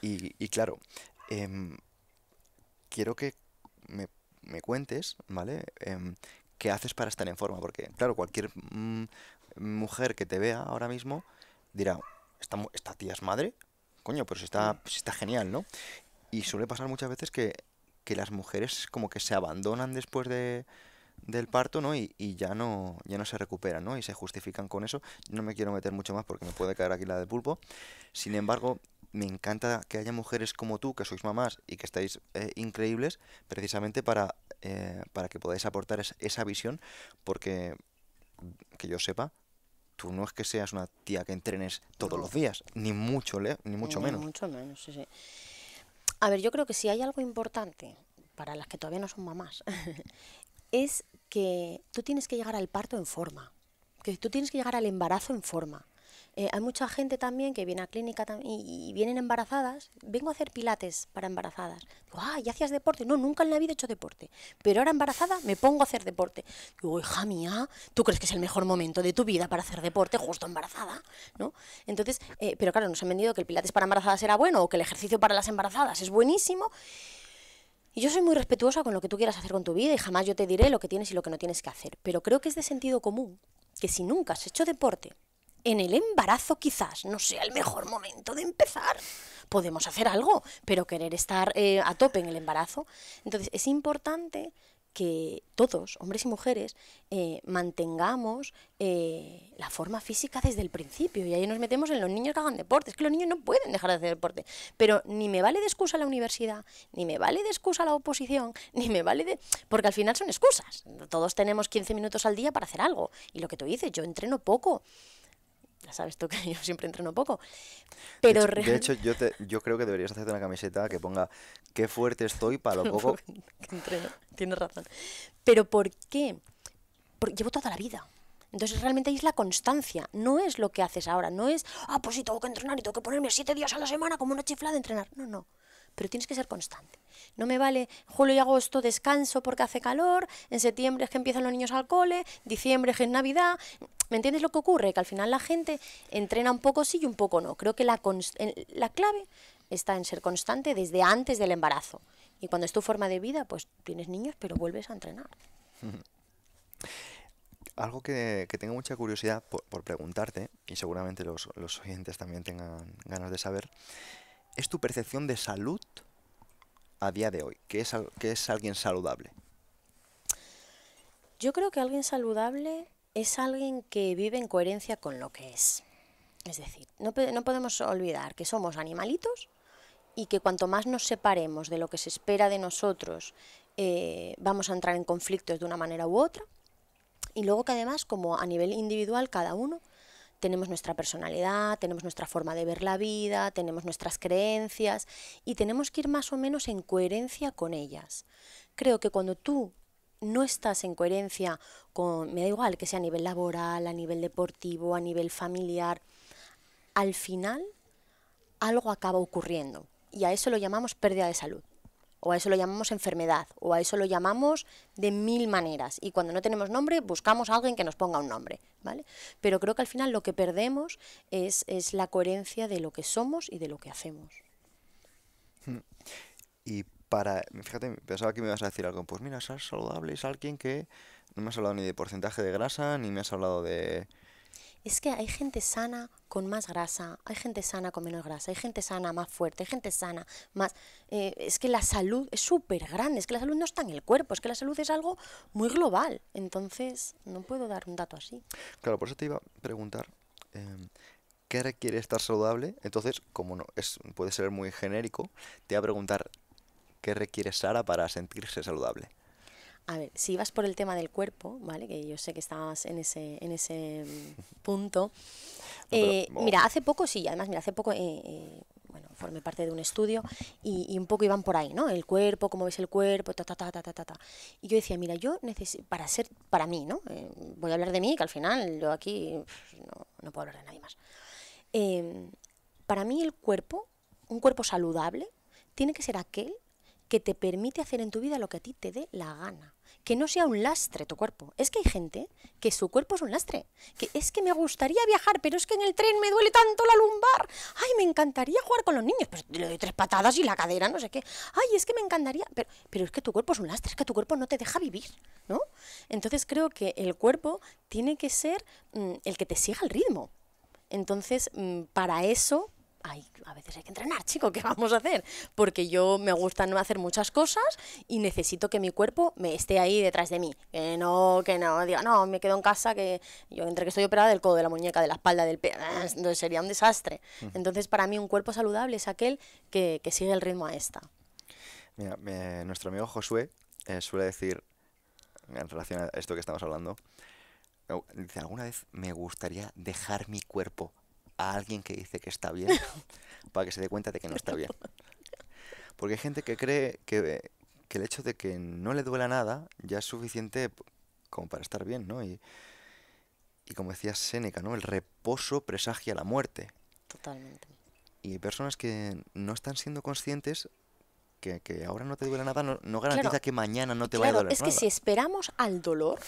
Y, claro, em, quiero que me, cuentes, ¿vale? Em, ¿Qué haces para estar en forma? Porque, claro, cualquier mm, mujer que te vea ahora mismo dirá, ¿esta, esta tía es madre? Coño, pero está, mm. si está genial, ¿no? Y suele pasar muchas veces que que las mujeres como que se abandonan después de, del parto, ¿no? Y, ya no ya no se recuperan, ¿no? Y se justifican con eso. No me quiero meter mucho más porque me puede caer aquí la de pulpo. Sin embargo, me encanta que haya mujeres como tú, que sois mamás y que estáis eh, increíbles, precisamente para, eh, para que podáis aportar esa visión, porque que yo sepa, tú no es que seas una tía que entrenes todos los días, ni mucho, ni mucho menos. Mucho menos, a ver, yo creo que si hay algo importante para las que todavía no son mamás, [laughs] es que tú tienes que llegar al parto en forma, que tú tienes que llegar al embarazo en forma. Eh, hay mucha gente también que viene a clínica y, vienen embarazadas. Vengo a hacer pilates para embarazadas. Digo, ah, ¿y hacías deporte? No, nunca en la vida he hecho deporte. Pero ahora embarazada me pongo a hacer deporte. Digo, hija mía, ¿tú crees que es el mejor momento de tu vida para hacer deporte justo embarazada? ¿No? Entonces, eh, pero claro, nos han vendido que el pilates para embarazadas era bueno o que el ejercicio para las embarazadas es buenísimo. Y yo soy muy respetuosa con lo que tú quieras hacer con tu vida y jamás yo te diré lo que tienes y lo que no tienes que hacer. Pero creo que es de sentido común que si nunca has hecho deporte en el embarazo quizás no sea el mejor momento de empezar. Podemos hacer algo, pero querer estar eh, a tope en el embarazo. Entonces es importante que todos, hombres y mujeres, eh, mantengamos eh, la forma física desde el principio. Y ahí nos metemos en los niños que hagan deporte. Es que los niños no pueden dejar de hacer deporte. Pero ni me vale de excusa la universidad, ni me vale de excusa la oposición, [laughs] ni me vale de... Porque al final son excusas. Todos tenemos 15 minutos al día para hacer algo. Y lo que tú dices, yo entreno poco sabes tú que [laughs] yo siempre entreno poco. Pero de, hecho, yo, yo creo que deberías hacerte una camiseta que ponga qué fuerte estoy para lo [laughs] poco. entreno, tienes razón. Pero ¿por qué? Porque llevo toda la vida. Entonces realmente ahí es la constancia, no es lo que haces ahora, no es, ah, pues sí, tengo que entrenar y tengo que ponerme siete días a la semana como una chiflada de entrenar. No, no pero tienes que ser constante. No me vale julio y agosto descanso porque hace calor, en septiembre es que empiezan los niños al cole, diciembre es que es Navidad. ¿Me entiendes lo que ocurre? Que al final la gente entrena un poco sí y un poco no. Creo que la, la clave está en ser constante desde antes del embarazo. Y cuando es tu forma de vida, pues tienes niños, pero vuelves a entrenar. [laughs] Algo que, tengo mucha curiosidad por, preguntarte, y seguramente los, los oyentes también tengan ganas de saber, es tu percepción de salud a día de hoy? ¿Qué es, es alguien saludable? Yo creo que alguien saludable es alguien que vive en coherencia con lo que es. Es decir, no, podemos olvidar que somos animalitos y que cuanto más nos separemos de lo que se espera de nosotros, eh, vamos a entrar en conflictos de una manera u otra. Y luego que además, como a nivel individual, cada uno tenemos nuestra personalidad, tenemos nuestra forma de ver la vida, tenemos nuestras creencias y tenemos que ir más o menos en coherencia con ellas. Creo que cuando tú no estás en coherencia con, me da igual que sea a nivel laboral, a nivel deportivo, a nivel familiar, al final algo acaba ocurriendo y a eso lo llamamos pérdida de salud o a eso lo llamamos enfermedad, o a eso lo llamamos de mil maneras. Y cuando no tenemos nombre, buscamos a alguien que nos ponga un nombre, ¿vale? Pero creo que al final lo que perdemos es, la coherencia de lo que somos y de lo que hacemos. Hmm. Y para, fíjate, pensaba que me ibas a decir algo, pues mira, ser saludable es alguien que no me has hablado ni de porcentaje de grasa, ni me has hablado de es que hay gente sana con más grasa, hay gente sana con menos grasa, hay gente sana más fuerte, hay gente sana más... Eh, es que la salud es súper grande, es que la salud no está en el cuerpo, es que la salud es algo muy global. Entonces, no puedo dar un dato así. Claro, por eso te iba a preguntar, em, ¿qué requiere estar saludable? Entonces, como no es, puede ser muy genérico, te iba a preguntar, ¿qué requiere Sara para sentirse saludable? a ver, si vas por el tema del cuerpo, ¿vale? Que yo sé que estabas en ese, en ese mm, punto. [laughs] Eh, mira, hace poco, sí, además, mira, hace poco, eh, eh, bueno, formé parte de un estudio y, un poco iban por ahí, ¿no? El cuerpo, cómo ves el cuerpo, ta, ta, ta, ta, ta, ta. Y yo decía, mira, yo necesito, para ser, para mí, ¿no? voy a hablar de mí, que al final yo aquí no, no, puedo hablar de nadie más. Em, para mí el cuerpo, un cuerpo saludable, tiene que ser aquel que te permite hacer en tu vida lo que a ti te dé la gana que no sea un lastre tu cuerpo. Es que hay gente que su cuerpo es un lastre. Que es que me gustaría viajar, pero es que en el tren me duele tanto la lumbar. Ay, me encantaría jugar con los niños. pero pues le doy tres patadas y la cadera, no sé qué. Ay, es que me encantaría. Pero, pero es que tu cuerpo es un lastre, es que tu cuerpo no te deja vivir, ¿no? Entonces creo que el cuerpo tiene que ser mm, el que te siga el ritmo. Entonces, mm, para eso a veces hay que entrenar, [laughs] chico, ¿qué vamos a hacer? Porque yo me gusta no hacer muchas cosas y necesito que mi cuerpo me esté ahí detrás de mí. Que no, que no, diga, no, me quedo en casa, que yo entre que estoy operada del codo, de la muñeca, de la espalda, del pie, entonces [laughs] sería un desastre. Entonces, para mí, un cuerpo saludable es aquel que, sigue el ritmo a esta. Mira, nuestro amigo Josué eh, suele decir, en relación a esto que estamos hablando, eh, dice, alguna vez me gustaría dejar mi cuerpo a alguien que dice que está bien [laughs] para que se dé cuenta de que no está bien. [laughs] Porque hay gente que cree que, el hecho de que no le duela nada ya es suficiente como para estar bien, ¿no? Y, como decía Séneca, ¿no? El reposo presagia la muerte. Totalmente. Y personas que no están siendo conscientes que, ahora no te duele nada, no, garantiza que mañana no te vaya a doler. Es que si esperamos al dolor,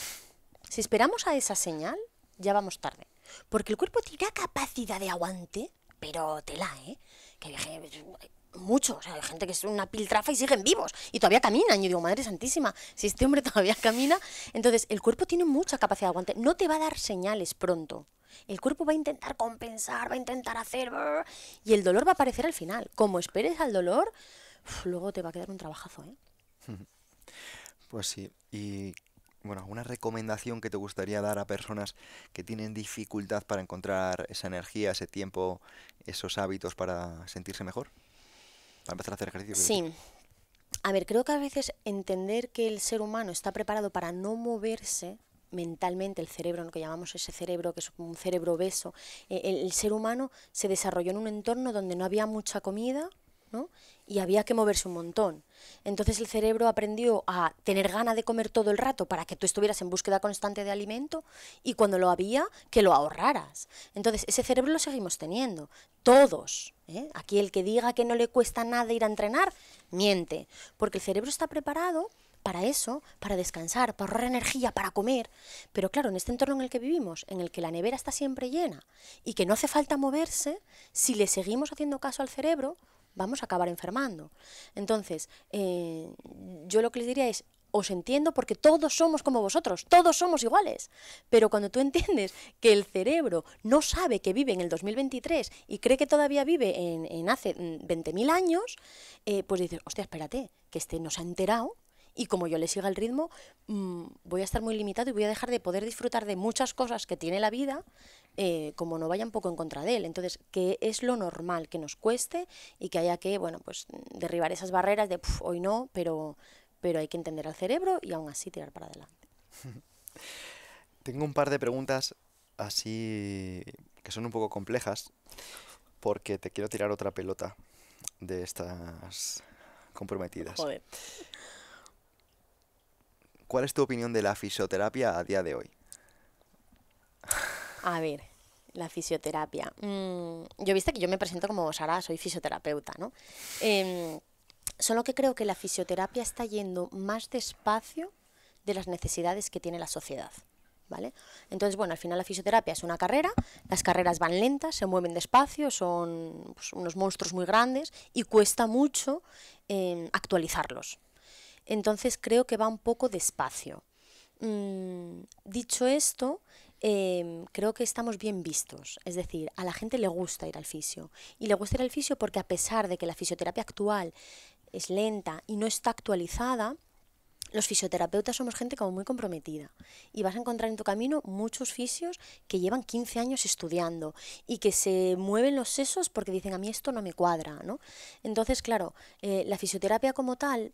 si esperamos a esa señal, ya vamos tarde. Porque el cuerpo tiene capacidad de aguante, pero tela, ¿eh? Que mucho. O sea, hay gente que es una piltrafa y siguen vivos y todavía caminan. Yo digo, Madre Santísima, si este hombre todavía camina. Entonces, el cuerpo tiene mucha capacidad de aguante. No te va a dar señales pronto. El cuerpo va a intentar compensar, va a intentar hacer. y el dolor va a aparecer al final. Como esperes al dolor, luego te va a quedar un trabajazo. ¿eh? [laughs] Pues sí. Y bueno, alguna recomendación que te gustaría dar a personas que tienen dificultad para encontrar esa energía, ese tiempo, esos hábitos para sentirse mejor? Para empezar a hacer ejercicio. Sí. A ver, creo que a veces entender que el ser humano está preparado para no moverse mentalmente, el cerebro, lo que llamamos ese cerebro, que es un cerebro obeso, eh, el ser humano se desarrolló en un entorno donde no había mucha comida, y había que moverse un montón. Entonces el cerebro aprendió a tener gana de comer todo el rato para que tú estuvieras en búsqueda constante de alimento y cuando lo había, que lo ahorraras. Entonces ese cerebro lo seguimos teniendo, todos. ¿eh? Aquí el que diga que no le cuesta nada ir a entrenar, miente, porque el cerebro está preparado para eso, para descansar, para ahorrar energía, para comer. Pero claro, en este entorno en el que vivimos, en el que la nevera está siempre llena y que no hace falta moverse, si le seguimos haciendo caso al cerebro, vamos a acabar enfermando. Entonces, eh, yo lo que les diría es, os entiendo porque todos somos como vosotros, todos somos iguales. Pero cuando tú entiendes que el cerebro no sabe que vive en el 2023 y cree que todavía vive en, hace 20.000 mm, años, eh, pues dices, hostia, espérate, que este no se ha enterado y como yo le siga el ritmo, mm, voy a estar muy limitado y voy a dejar de poder disfrutar de muchas cosas que tiene la vida eh, como no vaya un poco en contra de él. Entonces, que es lo normal, que nos cueste y que haya que, bueno, pues derribar esas barreras de hoy no, pero, pero hay que entender al cerebro y aún así tirar para adelante. [laughs] Tengo un par de preguntas así que son un poco complejas porque te quiero tirar otra pelota de estas comprometidas. ¿Cuál es tu opinión de la fisioterapia a día de hoy? A ver, la fisioterapia. Mm, yo viste que yo me presento como Sara, soy fisioterapeuta, ¿no? Em, solo que creo que la fisioterapia está yendo más despacio de las necesidades que tiene la sociedad. ¿Vale? Entonces, bueno, al final la fisioterapia es una carrera, las carreras van lentas, se mueven despacio, son pues, unos monstruos muy grandes y cuesta mucho em, actualizarlos. Entonces creo que va un poco despacio. Mm, dicho esto, em, creo que estamos bien vistos. Es decir, a la gente le gusta ir al fisio. Y le gusta ir al fisio porque a pesar de que la fisioterapia actual es lenta y no está actualizada, los fisioterapeutas somos gente como muy comprometida y vas a encontrar en tu camino muchos fisios que llevan 15 años estudiando y que se mueven los sesos porque dicen a mí esto no me cuadra, ¿no? Entonces, claro, eh, la fisioterapia como tal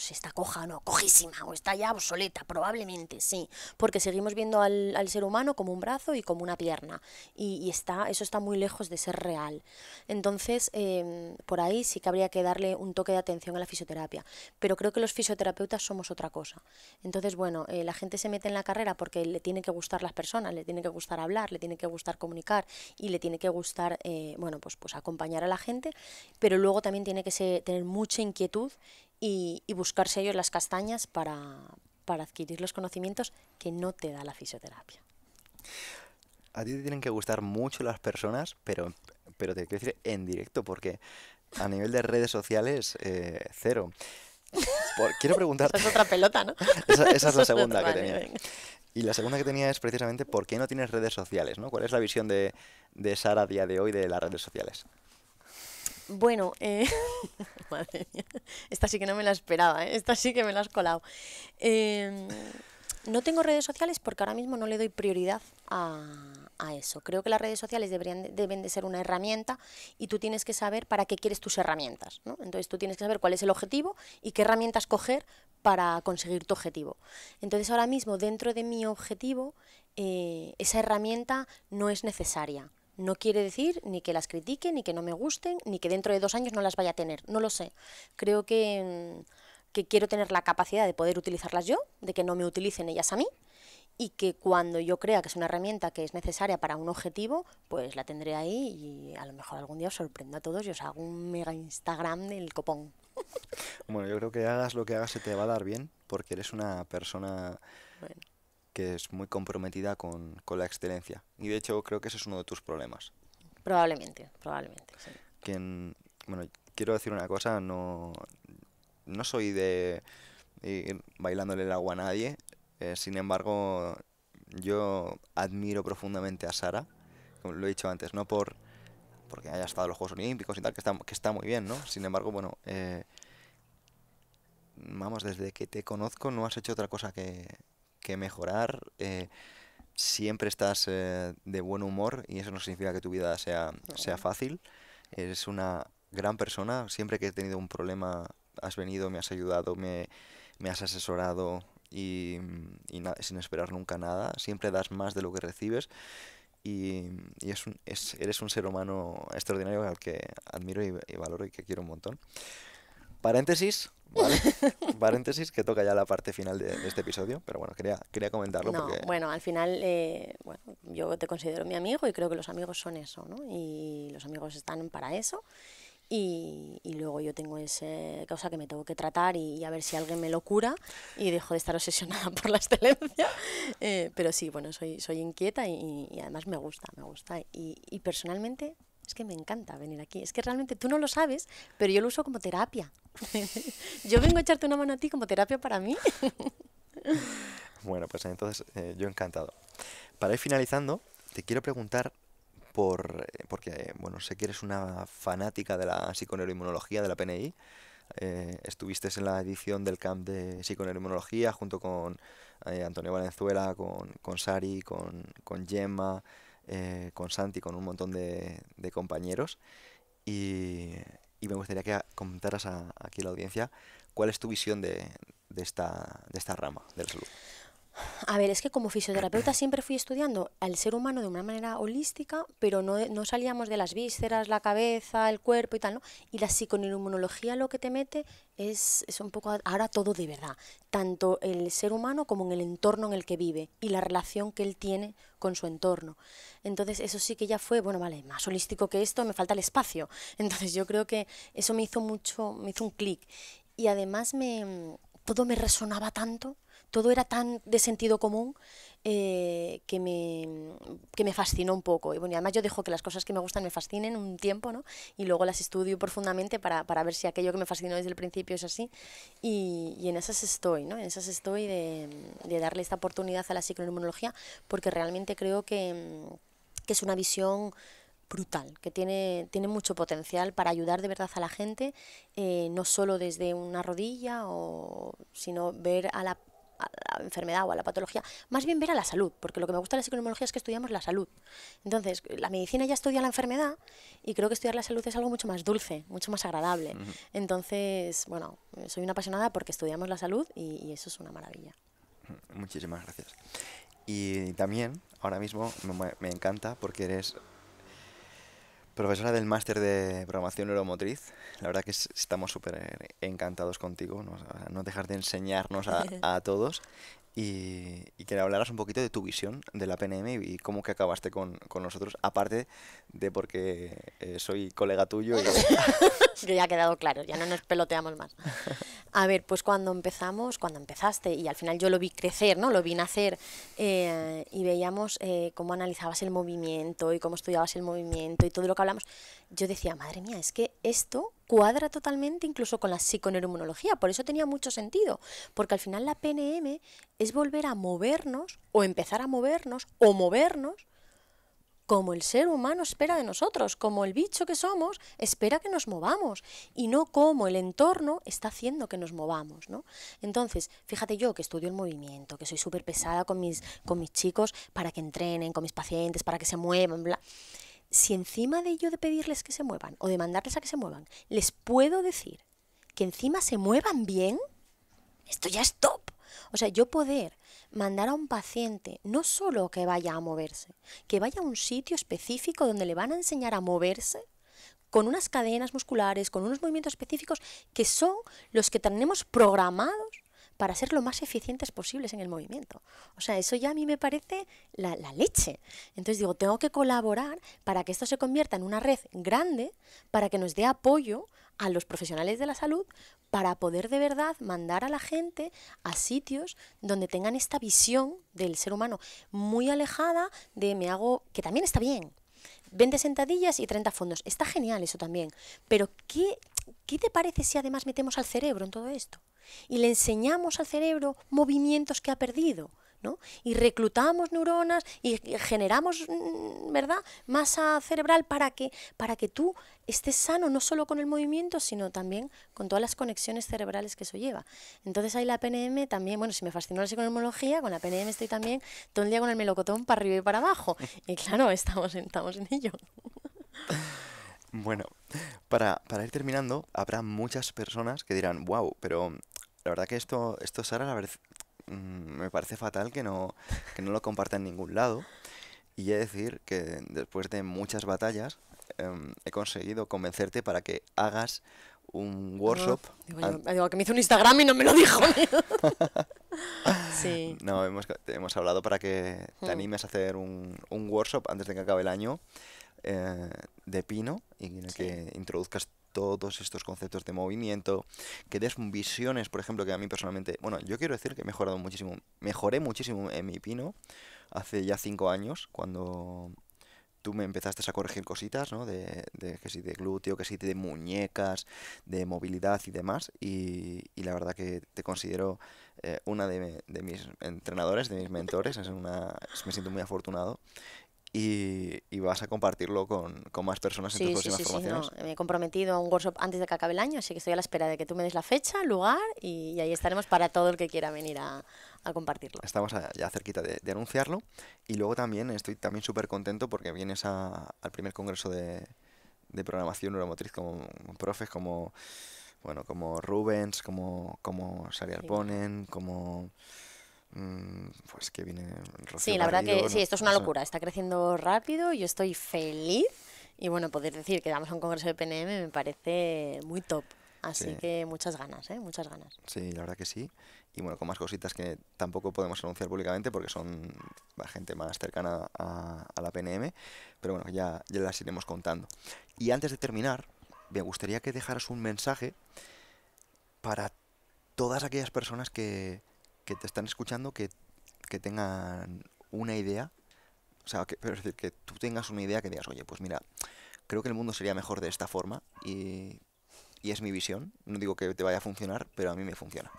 si pues está coja o no, cojísima, o está ya obsoleta, probablemente, sí, porque seguimos viendo al, ser humano como un brazo y como una pierna, y, está, eso está muy lejos de ser real. Entonces, em, por ahí sí que habría que darle un toque de atención a la fisioterapia, pero creo que los fisioterapeutas somos otra cosa. Entonces, bueno, eh, la gente se mete en la carrera porque le tiene que gustar las personas, le tiene que gustar hablar, le tiene que gustar comunicar y le tiene que gustar, eh, bueno, pues, pues acompañar a la gente, pero luego también tiene que tener mucha inquietud y, y buscarse ellos las castañas para, adquirir los conocimientos que no te da la fisioterapia. A ti te tienen que gustar mucho las personas, pero, pero te quiero decir en directo, porque a nivel de redes sociales, eh, cero. quiero [laughs] preguntar esa es otra pelota, ¿no? [laughs] esa, es la segunda que tenía. Y la segunda que tenía es precisamente por qué no tienes redes sociales, ¿no? ¿Cuál es la visión de, de Sara a día de hoy de las redes sociales? Bueno, eh, [laughs] madre esta sí que no me la esperaba, eh, esta sí que me la has colado. Em, no tengo redes sociales porque ahora mismo no le doy prioridad a, eso. Creo que las redes sociales deberían, deben de ser una herramienta y tú tienes que saber para qué quieres tus herramientas. ¿no? Entonces tú tienes que saber cuál es el objetivo y qué herramientas coger para conseguir tu objetivo. Entonces ahora mismo dentro de mi objetivo eh, esa herramienta no es necesaria. No quiere decir ni que las critiquen, ni que no me gusten, ni que dentro de dos años no las vaya a tener. No lo sé. Creo mm, que, quiero tener la capacidad de poder utilizarlas yo, de que no me utilicen ellas a mí y que cuando yo crea que es una herramienta que es necesaria para un objetivo, pues la tendré ahí y a lo mejor algún día os sorprendo a todos y os hago un mega Instagram del copón. Bueno, yo creo que hagas lo que hagas se te va a dar bien porque eres una persona que es muy comprometida con, la excelencia. Y de hecho creo que ese es uno de tus problemas. Probablemente, probablemente. bueno, quiero decir una cosa, no, no soy de ir bailándole el agua a nadie, eh, sin embargo yo admiro profundamente a Sara, como lo he dicho antes, no por porque haya estado en los Juegos Olímpicos y tal, que está, que está muy bien, ¿no? Sin embargo, bueno, eh, vamos, desde que te conozco no has hecho otra cosa que, que mejorar, eh, siempre estás eh, de buen humor y eso no significa que tu vida sea, sea fácil. Eres una gran persona, siempre que he tenido un problema has venido, me has ayudado, me, me has asesorado y, sin esperar nunca nada, siempre das más de lo que recibes y, y es, un, eres un ser humano extraordinario al que admiro y valoro y que quiero un montón. Paréntesis, ¿vale? [laughs] Paréntesis, que toca ya la parte final de, este episodio, pero bueno, quería, quería comentarlo. Bueno, al final, eh, bueno, yo te considero mi amigo y creo que los amigos son eso, ¿no? Y los amigos están para eso. Y, y, luego yo tengo esa cosa que me tengo que tratar y, a ver si alguien me lo cura y dejo de estar obsesionada [laughs] por la excelencia. Eh, pero sí, bueno, soy, soy inquieta y, y, además me gusta, me gusta. Y, personalmente es que me encanta venir aquí. Es que realmente tú no lo sabes, pero yo lo uso como terapia. [laughs] yo vengo a echarte una mano a ti como terapia para mí. bueno, pues entonces eh, yo encantado. Para ir finalizando, te quiero preguntar por, eh, porque, bueno, sé que eres una fanática de la psiconeuroinmunología de la PNI. Eh, estuviste en la edición del camp de psiconeuroinmunología junto con Antonio Valenzuela, con, con Sari, con, con Gemma, eh, con Santi, con un montón de, compañeros. Y, me gustaría que comentaras a, aquí a la audiencia cuál es tu visión de, esta, de esta rama de la salud. A ver, es que como fisioterapeuta siempre fui estudiando al ser humano de una manera holística, pero no, salíamos de las vísceras, la cabeza, el cuerpo y tal, ¿no? Y la inmunología lo que te mete es, un poco ahora todo de verdad, tanto el ser humano como en el entorno en el que vive y la relación que él tiene con su entorno. Entonces eso sí que ya fue, bueno, vale, más holístico que esto, me falta el espacio. [laughs] Entonces yo creo que eso me hizo mucho, me hizo un clic. Y además todo me resonaba tanto todo era tan de sentido común eh, que, me, que me fascinó un poco. Y bueno, además yo dejo que las cosas que me gustan me fascinen un tiempo, ¿no? Y luego las estudio profundamente para, para ver si aquello que me fascinó desde el principio es así. Y, y en esas estoy, ¿no? En esas estoy de, de darle esta oportunidad a la psiconeumonología porque realmente creo que, que es una visión brutal, que tiene, tiene mucho potencial para ayudar de verdad a la gente, eh, no solo desde una rodilla, o, sino ver a la a la enfermedad o a la patología, más bien ver a la salud, porque lo que me gusta de la psicología es que estudiamos la salud. Entonces, la medicina ya estudia la enfermedad y creo que estudiar la salud es algo mucho más dulce, mucho más agradable. Entonces, bueno, soy una apasionada porque estudiamos la salud y, eso es una maravilla. Muchísimas gracias. Y también, ahora mismo, me encanta porque eres profesora del máster de programación neuromotriz. La verdad que estamos súper eh, encantados contigo, no, dejar de enseñarnos a, [laughs] a, todos y, y, que hablaras un poquito de tu visión de la PNM y cómo que acabaste con, nosotros, aparte de porque eh, soy colega tuyo. Y... [laughs] ya ha quedado claro, ya no nos peloteamos más. A ver, pues cuando empezamos, cuando empezaste, y al final yo lo vi crecer, ¿no? Lo vi nacer eh, y veíamos eh, cómo analizabas el movimiento y cómo estudiabas el movimiento y todo lo que hablamos. Yo decía, madre mía, es que esto cuadra totalmente incluso con la psiconeuroinmunología, por eso tenía mucho sentido, porque al final la PNM es volver a movernos o empezar a movernos o movernos como el ser humano espera de nosotros, como el bicho que somos espera que nos movamos y no como el entorno está haciendo que nos movamos, ¿no? Entonces, fíjate yo que estudio el movimiento, que soy súper pesada con mis, con mis chicos para que entrenen, con mis pacientes, para que se muevan, bla si encima de ello de pedirles que se muevan o de mandarles a que se muevan, les puedo decir que encima se muevan bien, esto ya es top. O sea, yo poder mandar a un paciente no solo que vaya a moverse, que vaya a un sitio específico donde le van a enseñar a moverse con unas cadenas musculares, con unos movimientos específicos que son los que tenemos programados para ser lo más eficientes posibles en el movimiento. O sea, eso ya a mí me parece la, leche. Entonces digo, tengo que colaborar para que esto se convierta en una red grande, para que nos dé apoyo a los profesionales de la salud para poder de verdad mandar a la gente a sitios donde tengan esta visión del ser humano muy alejada de me hago, que también está bien, 20 sentadillas y 30 fondos. Está genial eso también. Pero ¿qué, ¿qué te parece si además metemos al cerebro en todo esto? y le enseñamos al cerebro movimientos que ha perdido. ¿no? Y reclutamos neuronas y generamos mm, ¿verdad? masa cerebral para que, para que tú estés sano no solo con el movimiento, sino también con todas las conexiones cerebrales que eso lleva. Entonces ahí la PNM también, bueno, si me fascinó la psiconeumología, con la PNM estoy también todo el día con el melocotón para arriba y para abajo. Y claro, estamos en, estamos en ello. [laughs] Bueno, para, para ir terminando, habrá muchas personas que dirán, wow, pero la verdad que esto, esto Sara, mm, me parece fatal que no, que no lo comparta en ningún lado. Y he de decir que después de muchas batallas em, he conseguido convencerte para que hagas un workshop. digo, que me hizo un Instagram y no me lo dijo. [laughs] sí. No, hemos, hemos, hablado para que te hmm. animes a hacer un, un workshop antes de que acabe el año eh, de pino y que introduzcas todos estos conceptos de movimiento, que des visiones, por ejemplo, que a mí personalmente, bueno, yo quiero decir que he mejorado muchísimo, mejoré muchísimo en mi pino hace ya cinco años, cuando tú me empezaste a corregir cositas, ¿no? De, que sí, de glúteo, que si de muñecas, de movilidad y demás. Y, la verdad que te considero eh, una de, de, mis entrenadores, de mis mentores. Es una, me siento muy afortunado y, y, vas a compartirlo con, más personas en tus próximas sí, sí, sí. Me he comprometido a un workshop antes de que acabe el año, así que estoy a la espera de que tú me des la fecha, lugar y, ahí estaremos para todo el que quiera venir a, compartirlo. Estamos ya cerquita de, anunciarlo y luego también estoy también súper contento porque vienes a, al primer congreso de, programación neuromotriz con profes, como bueno como Rubens, como, como Sarial como Mm, pues que viene Sí, la verdad que sí, esto es una locura. Está creciendo rápido, yo estoy feliz. Y bueno, poder decir que damos un congreso de PNM me parece muy top. Así que muchas ganas, ¿eh? Muchas ganas. Sí, la verdad que sí. Y bueno, con más cositas que tampoco podemos anunciar públicamente porque son la gente más cercana a, la PNM. Pero bueno, ya, ya las iremos contando. Y antes de terminar, me gustaría que dejaras un mensaje para todas aquellas personas que, que te están escuchando que, tengan una idea, o sea, que, pero decir, que tú tengas una idea que digas, oye, pues mira, creo que el mundo sería mejor de esta forma y, es mi visión. No digo que te vaya a funcionar, pero a mí me funciona.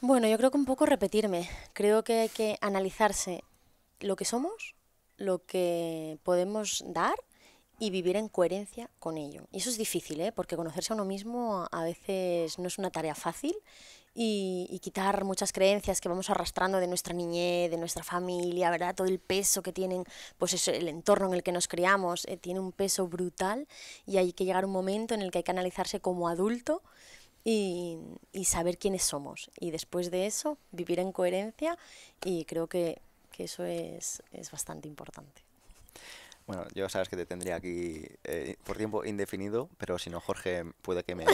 Bueno, yo creo que un poco repetirme. Creo que hay que analizarse lo que somos, lo que podemos dar y vivir en coherencia con ello. Y eso es difícil, ¿eh? porque conocerse a uno mismo a veces no es una tarea fácil y, quitar muchas creencias que vamos arrastrando de nuestra niñez, de nuestra familia, ¿verdad? Todo el peso que tienen, pues el entorno en el que nos criamos, eh, tiene un peso brutal y hay que llegar a un momento en el que hay que analizarse como adulto y, saber quiénes somos. Y después de eso, vivir en coherencia y creo que, que eso es, es bastante importante. Bueno, yo sabes que te tendría aquí eh, por tiempo indefinido, pero si no, Jorge puede que me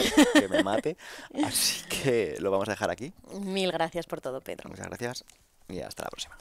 mate. [laughs] Así que lo vamos a dejar aquí. Mil gracias por todo, Pedro. Muchas gracias y hasta la próxima.